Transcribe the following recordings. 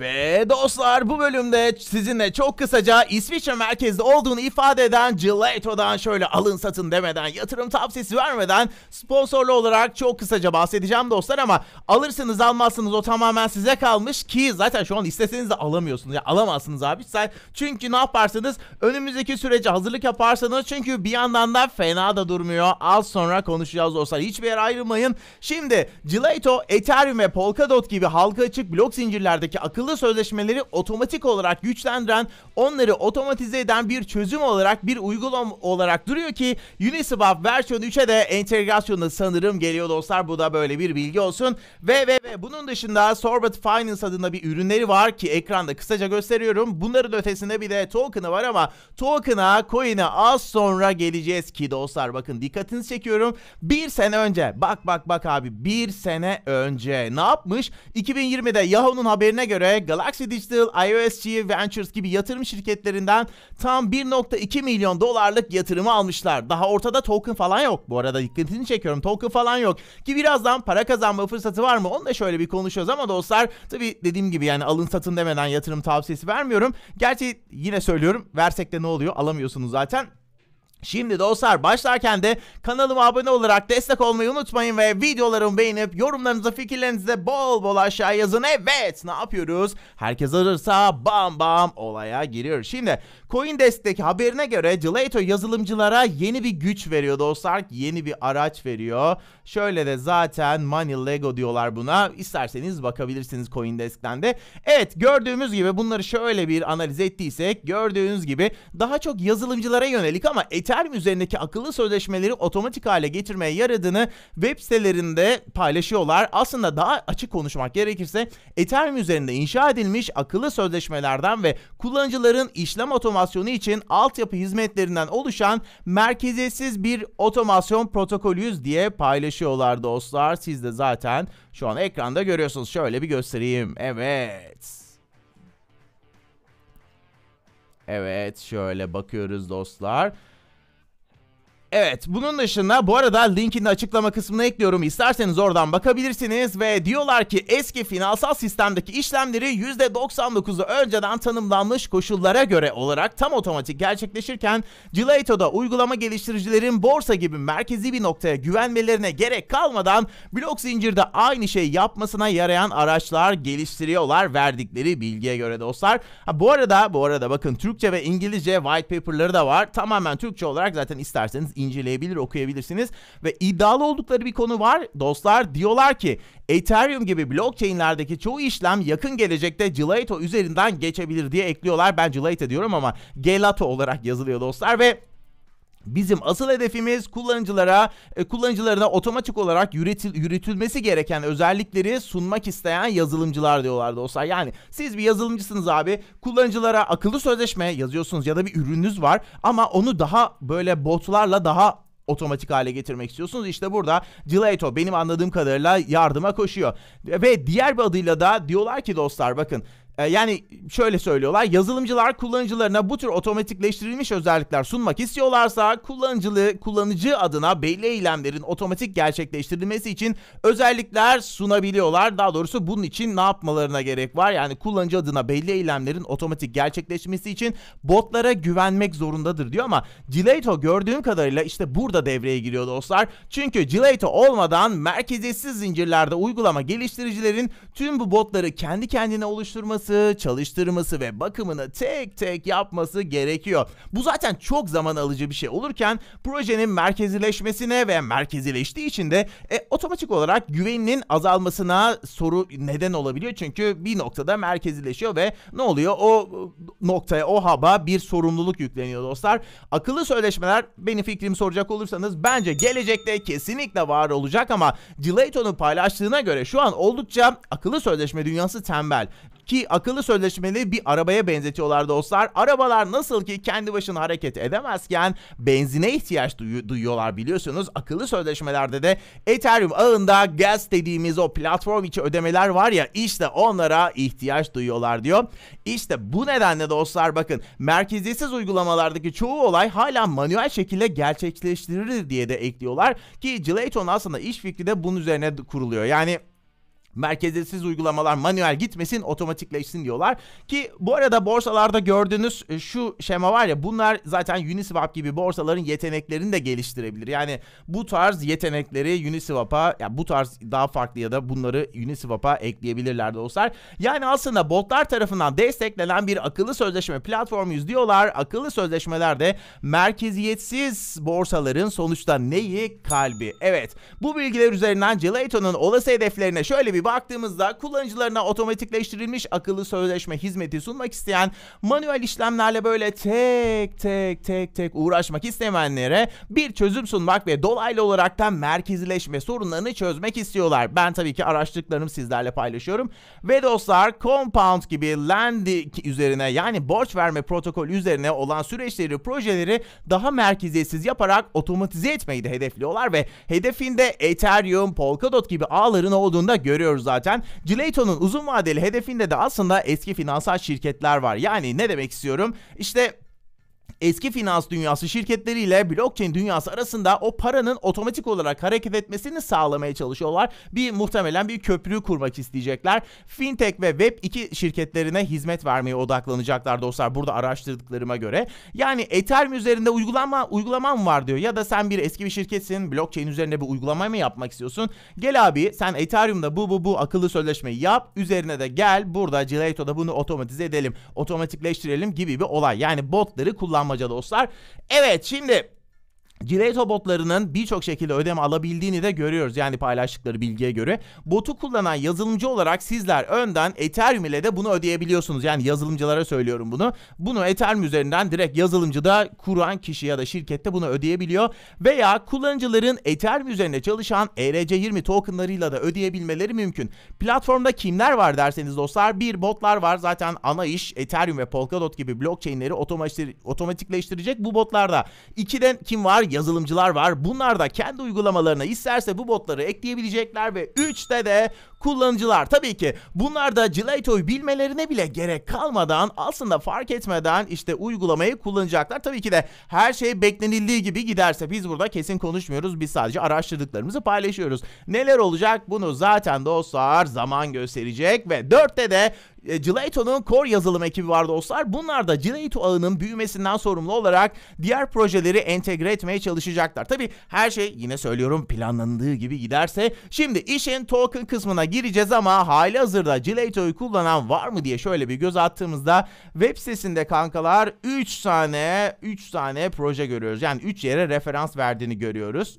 Ve dostlar bu bölümde sizinle çok kısaca İsviçre merkezli olduğunu ifade eden Gelato'dan şöyle alın satın demeden yatırım tavsiyesi vermeden sponsorlu olarak çok kısaca bahsedeceğim dostlar ama alırsınız almazsınız o tamamen size kalmış ki zaten şu an isteseniz de alamıyorsunuz ya alamazsınız abi sen çünkü ne yaparsınız önümüzdeki sürece hazırlık yaparsanız çünkü bir yandan da fena da durmuyor az sonra konuşacağız dostlar hiçbir yere ayrılmayın şimdi Gelato Ethereum ve Polkadot gibi halka açık blok zincirlerdeki akıllı akıllı sözleşmeleri otomatik olarak güçlendiren, onları otomatize eden bir çözüm olarak bir uygulama olarak duruyor ki Uniswap versiyon 3'e de entegrasyonu sanırım geliyor dostlar. Bu da böyle bir bilgi olsun. Ve ve ve bunun dışında Sorbet Finance adında bir ürünleri var ki ekranda kısaca gösteriyorum. Bunların ötesinde bir de token'ı var ama token'a, coin'e az sonra geleceğiz ki dostlar bakın dikkatinizi çekiyorum. Bir sene önce bak bak bak abi bir sene önce ne yapmış? 2020'de Yahoo'nun haberine göre Galaxy Digital, IOSG Ventures gibi yatırım şirketlerinden tam 1.2 milyon dolarlık yatırımı almışlar. Daha ortada token falan yok. Bu arada dikkatini çekiyorum token falan yok. Ki birazdan para kazanma fırsatı var mı? Onu da şöyle bir konuşuyoruz ama dostlar tabi dediğim gibi yani alın satın demeden yatırım tavsiyesi vermiyorum. Gerçi yine söylüyorum versek de ne oluyor alamıyorsunuz zaten. Şimdi dostlar başlarken de kanalıma abone olarak destek olmayı unutmayın ve videolarımı beğenip yorumlarınızı fikirlerinizi de bol bol aşağı yazın. Evet ne yapıyoruz? Herkes alırsa, bam bam olaya giriyor. Şimdi CoinDesk'teki haberine göre Gelato yazılımcılara yeni bir güç veriyor dostlar. Yeni bir araç veriyor. Şöyle de zaten Money Lego diyorlar buna. İsterseniz bakabilirsiniz CoinDesk'ten de. Evet gördüğümüz gibi bunları şöyle bir analiz ettiysek gördüğünüz gibi daha çok yazılımcılara yönelik ama et Ethereum üzerindeki akıllı sözleşmeleri otomatik hale getirmeye yaradığını web sitelerinde paylaşıyorlar. Aslında daha açık konuşmak gerekirse Ethereum üzerinde inşa edilmiş akıllı sözleşmelerden ve kullanıcıların işlem otomasyonu için altyapı hizmetlerinden oluşan merkeziyetsiz bir otomasyon protokolüyüz diye paylaşıyorlar dostlar. Siz de zaten şu an ekranda görüyorsunuz. Şöyle bir göstereyim. Evet. Evet şöyle bakıyoruz dostlar. Evet bunun dışında bu arada linkini açıklama kısmına ekliyorum isterseniz oradan bakabilirsiniz ve diyorlar ki eski finansal sistemdeki işlemleri %99'u önceden tanımlanmış koşullara göre olarak tam otomatik gerçekleşirken Gelato'da uygulama geliştiricilerin borsa gibi merkezi bir noktaya güvenmelerine gerek kalmadan blok zincirde aynı şeyi yapmasına yarayan araçlar geliştiriyorlar verdikleri bilgiye göre dostlar. Ha, bu arada bu arada bakın Türkçe ve İngilizce white paper'ları da var tamamen Türkçe olarak zaten isterseniz inceleyebilir, okuyabilirsiniz. Ve iddialı oldukları bir konu var. Dostlar diyorlar ki Ethereum gibi blockchain'lerdeki çoğu işlem yakın gelecekte Gelato üzerinden geçebilir diye ekliyorlar. Ben Gelato diyorum ama Gelato olarak yazılıyor dostlar ve Bizim asıl hedefimiz kullanıcılara e, kullanıcılarına otomatik olarak üretil, üretilmesi gereken özellikleri sunmak isteyen yazılımcılar diyorlar dostlar. Yani siz bir yazılımcısınız abi. Kullanıcılara akıllı sözleşme yazıyorsunuz ya da bir ürününüz var ama onu daha böyle botlarla daha otomatik hale getirmek istiyorsunuz. İşte burada Dilato benim anladığım kadarıyla yardıma koşuyor. Ve diğer bir adıyla da diyorlar ki dostlar bakın ee, yani şöyle söylüyorlar. Yazılımcılar kullanıcılarına bu tür otomatikleştirilmiş özellikler sunmak istiyorlarsa kullanıcılığı kullanıcı adına belli eylemlerin otomatik gerçekleştirilmesi için özellikler sunabiliyorlar. Daha doğrusu bunun için ne yapmalarına gerek var? Yani kullanıcı adına belli eylemlerin otomatik gerçekleşmesi için botlara güvenmek zorundadır diyor ama Gilato gördüğüm kadarıyla işte burada devreye giriyor dostlar. Çünkü Gilato olmadan merkeziyetsiz zincirlerde uygulama geliştiricilerin tüm bu botları kendi kendine oluşturması yapması, çalıştırması ve bakımını tek tek yapması gerekiyor. Bu zaten çok zaman alıcı bir şey olurken projenin merkezileşmesine ve merkezileştiği için de e, otomatik olarak güveninin azalmasına soru neden olabiliyor. Çünkü bir noktada merkezileşiyor ve ne oluyor? O e, noktaya, o haba bir sorumluluk yükleniyor dostlar. Akıllı sözleşmeler benim fikrimi soracak olursanız bence gelecekte kesinlikle var olacak ama Dilayton'un paylaştığına göre şu an oldukça akıllı sözleşme dünyası tembel. Ki akıllı sözleşmeleri bir arabaya benzetiyorlar dostlar. Arabalar nasıl ki kendi başına hareket edemezken benzine ihtiyaç duyu duyuyorlar biliyorsunuz. Akıllı sözleşmelerde de Ethereum ağında gas dediğimiz o platform içi ödemeler var ya işte onlara ihtiyaç duyuyorlar diyor. İşte bu nedenle dostlar bakın merkeziyetsiz uygulamalardaki çoğu olay hala manuel şekilde gerçekleştirilir diye de ekliyorlar ki Gelaton aslında iş fikri de bunun üzerine kuruluyor. Yani merkezsiz uygulamalar manuel gitmesin otomatikleşsin diyorlar. Ki bu arada borsalarda gördüğünüz e, şu şema var ya bunlar zaten Uniswap gibi borsaların yeteneklerini de geliştirebilir. Yani bu tarz yetenekleri Uniswap'a yani bu tarz daha farklı ya da bunları Uniswap'a ekleyebilirler dostlar. Yani aslında botlar tarafından desteklenen bir akıllı sözleşme platformuyuz diyorlar. Akıllı sözleşmelerde merkeziyetsiz borsaların sonuçta neyi kalbi? Evet bu bilgiler üzerinden Gelato'nun olası hedeflerine şöyle bir baktığımızda kullanıcılarına otomatikleştirilmiş akıllı sözleşme hizmeti sunmak isteyen manuel işlemlerle böyle tek tek tek tek uğraşmak istemeyenlere bir çözüm sunmak ve dolaylı olarak da merkezileşme sorunlarını çözmek istiyorlar. Ben tabii ki araştırdıklarımı sizlerle paylaşıyorum. Ve dostlar Compound gibi lending üzerine yani borç verme protokolü üzerine olan süreçleri, projeleri daha merkeziyetsiz yaparak otomatize etmeyi de hedefliyorlar ve hedefinde Ethereum, Polkadot gibi ağların olduğunu da görüyoruz görüyoruz zaten. Gilaton'un uzun vadeli hedefinde de aslında eski finansal şirketler var. Yani ne demek istiyorum? İşte eski finans dünyası şirketleriyle blockchain dünyası arasında o paranın otomatik olarak hareket etmesini sağlamaya çalışıyorlar. Bir muhtemelen bir köprü kurmak isteyecekler. Fintech ve Web2 şirketlerine hizmet vermeye odaklanacaklar dostlar burada araştırdıklarıma göre. Yani Ethereum üzerinde uygulama uygulamam var diyor ya da sen bir eski bir şirketsin blockchain üzerinde bir uygulama mı yapmak istiyorsun? Gel abi sen Ethereum'da bu bu bu akıllı sözleşmeyi yap üzerine de gel burada Gelato'da bunu otomatize edelim otomatikleştirelim gibi bir olay. Yani botları kullanmak amaca dostlar. Evet şimdi Gireto botlarının birçok şekilde ödeme alabildiğini de görüyoruz. Yani paylaştıkları bilgiye göre. Botu kullanan yazılımcı olarak sizler önden Ethereum ile de bunu ödeyebiliyorsunuz. Yani yazılımcılara söylüyorum bunu. Bunu Ethereum üzerinden direkt yazılımcı da kuran kişi ya da şirkette bunu ödeyebiliyor. Veya kullanıcıların Ethereum üzerinde çalışan ERC20 tokenlarıyla da ödeyebilmeleri mümkün. Platformda kimler var derseniz dostlar bir botlar var. Zaten ana iş Ethereum ve Polkadot gibi blockchainleri otomatikleştirecek bu botlarda. İkiden kim var? yazılımcılar var. Bunlar da kendi uygulamalarına isterse bu botları ekleyebilecekler ve 3'te de kullanıcılar. Tabii ki bunlar da Gelato'yu bilmelerine bile gerek kalmadan aslında fark etmeden işte uygulamayı kullanacaklar. Tabii ki de her şey beklenildiği gibi giderse biz burada kesin konuşmuyoruz. Biz sadece araştırdıklarımızı paylaşıyoruz. Neler olacak bunu zaten dostlar zaman gösterecek ve 4'te de e, Gelato'nun core yazılım ekibi var dostlar. Bunlar da Gelato ağının büyümesinden sorumlu olarak diğer projeleri entegre etmeye çalışacaklar. Tabi her şey yine söylüyorum planlandığı gibi giderse. Şimdi işin token kısmına gireceğiz ama hali hazırda Gelato'yu kullanan var mı diye şöyle bir göz attığımızda web sitesinde kankalar 3 tane 3 tane proje görüyoruz. Yani 3 yere referans verdiğini görüyoruz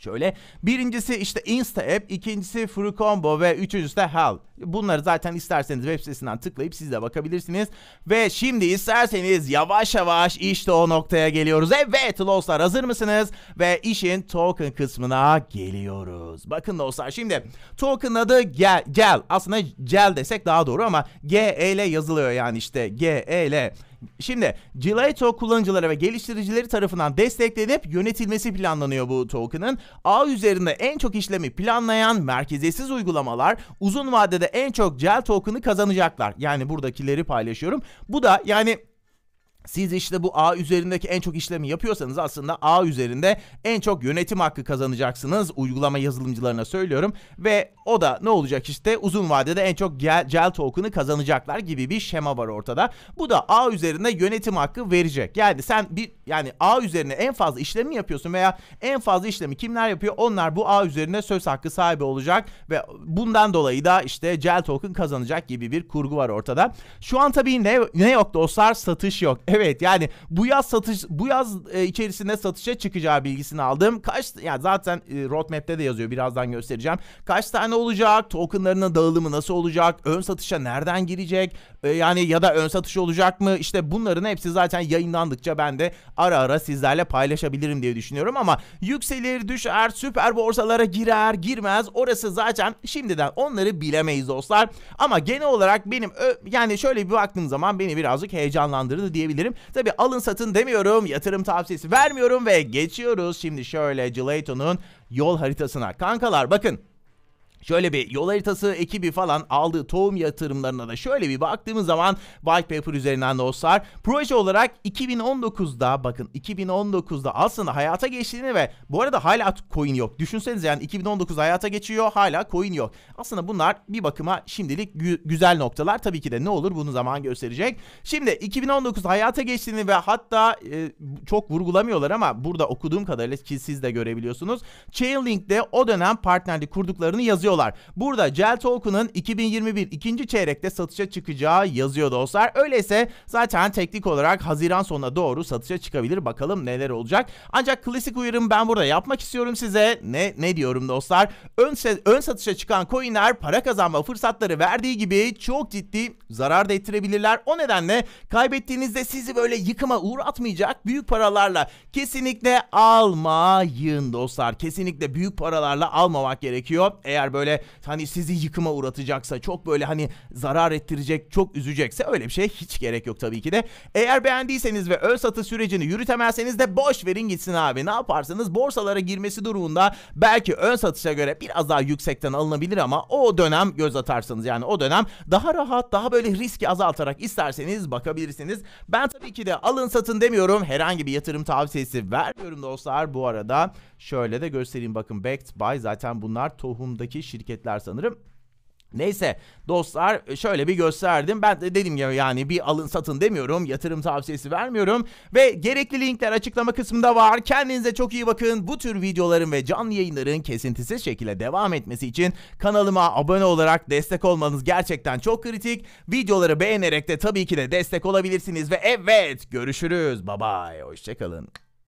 şöyle. Birincisi işte Insta App, ikincisi Free Combo ve üçüncüsü de Hal. Bunları zaten isterseniz web sitesinden tıklayıp siz de bakabilirsiniz. Ve şimdi isterseniz yavaş yavaş işte o noktaya geliyoruz. Evet dostlar hazır mısınız? Ve işin token kısmına geliyoruz. Bakın dostlar şimdi token adı gel, gel. aslında gel desek daha doğru ama G E ile yazılıyor yani işte G E ile Şimdi Gilato kullanıcıları ve geliştiricileri tarafından desteklenip yönetilmesi planlanıyor bu token'ın. Ağ üzerinde en çok işlemi planlayan merkezesiz uygulamalar uzun vadede en çok gel token'ı kazanacaklar. Yani buradakileri paylaşıyorum. Bu da yani siz işte bu A üzerindeki en çok işlemi yapıyorsanız aslında A üzerinde en çok yönetim hakkı kazanacaksınız. Uygulama yazılımcılarına söylüyorum ve o da ne olacak işte uzun vadede en çok gel, gel token'ı kazanacaklar gibi bir şema var ortada. Bu da A üzerinde yönetim hakkı verecek. Yani sen bir yani A üzerine en fazla işlemi yapıyorsun veya en fazla işlemi kimler yapıyor? Onlar bu A üzerinde söz hakkı sahibi olacak ve bundan dolayı da işte gel token kazanacak gibi bir kurgu var ortada. Şu an tabii ne, ne yok dostlar satış yok. Evet yani bu yaz satış bu yaz e, içerisinde satışa çıkacağı bilgisini aldım. Kaç yani zaten e, roadmap'te de yazıyor. Birazdan göstereceğim. Kaç tane olacak? Tokenlarının dağılımı nasıl olacak? Ön satışa nereden girecek? E, yani ya da ön satış olacak mı? İşte bunların hepsi zaten yayınlandıkça ben de ara ara sizlerle paylaşabilirim diye düşünüyorum ama yükselir, düşer, süper borsalara girer, girmez. Orası zaten şimdiden onları bilemeyiz dostlar. Ama genel olarak benim yani şöyle bir baktığım zaman beni birazcık heyecanlandırdı diyebilirim diyebilirim. Tabi alın satın demiyorum. Yatırım tavsiyesi vermiyorum ve geçiyoruz. Şimdi şöyle Gelaton'un yol haritasına. Kankalar bakın Şöyle bir yol haritası ekibi falan aldığı tohum yatırımlarına da şöyle bir baktığımız zaman white paper üzerinden dostlar proje olarak 2019'da bakın 2019'da aslında hayata geçtiğini ve bu arada hala coin yok. Düşünsenize yani 2019 hayata geçiyor hala coin yok. Aslında bunlar bir bakıma şimdilik gü güzel noktalar. Tabii ki de ne olur bunu zaman gösterecek. Şimdi 2019 hayata geçtiğini ve hatta e, çok vurgulamıyorlar ama burada okuduğum kadarıyla ki siz de görebiliyorsunuz. Chainlink'de o dönem partnerlik kurduklarını yazıyor satıyorlar. Burada Gel Token'ın 2021 ikinci çeyrekte satışa çıkacağı yazıyor dostlar. Öyleyse zaten teknik olarak Haziran sonuna doğru satışa çıkabilir. Bakalım neler olacak. Ancak klasik uyarım ben burada yapmak istiyorum size. Ne ne diyorum dostlar? Ön, ön satışa çıkan coinler para kazanma fırsatları verdiği gibi çok ciddi zarar da ettirebilirler. O nedenle kaybettiğinizde sizi böyle yıkıma uğratmayacak büyük paralarla kesinlikle almayın dostlar. Kesinlikle büyük paralarla almamak gerekiyor. Eğer böyle böyle hani sizi yıkıma uğratacaksa çok böyle hani zarar ettirecek çok üzecekse öyle bir şey hiç gerek yok tabii ki de. Eğer beğendiyseniz ve ön satı sürecini yürütemezseniz de boş verin gitsin abi ne yaparsanız borsalara girmesi durumunda belki ön satışa göre biraz daha yüksekten alınabilir ama o dönem göz atarsanız yani o dönem daha rahat daha böyle riski azaltarak isterseniz bakabilirsiniz. Ben tabii ki de alın satın demiyorum herhangi bir yatırım tavsiyesi vermiyorum dostlar bu arada. Şöyle de göstereyim bakın backed by zaten bunlar tohumdaki şirketler sanırım. Neyse dostlar şöyle bir gösterdim. Ben de dediğim gibi yani bir alın satın demiyorum. Yatırım tavsiyesi vermiyorum. Ve gerekli linkler açıklama kısmında var. Kendinize çok iyi bakın. Bu tür videoların ve canlı yayınların kesintisiz şekilde devam etmesi için kanalıma abone olarak destek olmanız gerçekten çok kritik. Videoları beğenerek de tabii ki de destek olabilirsiniz. Ve evet görüşürüz. Bye bye. Hoşçakalın.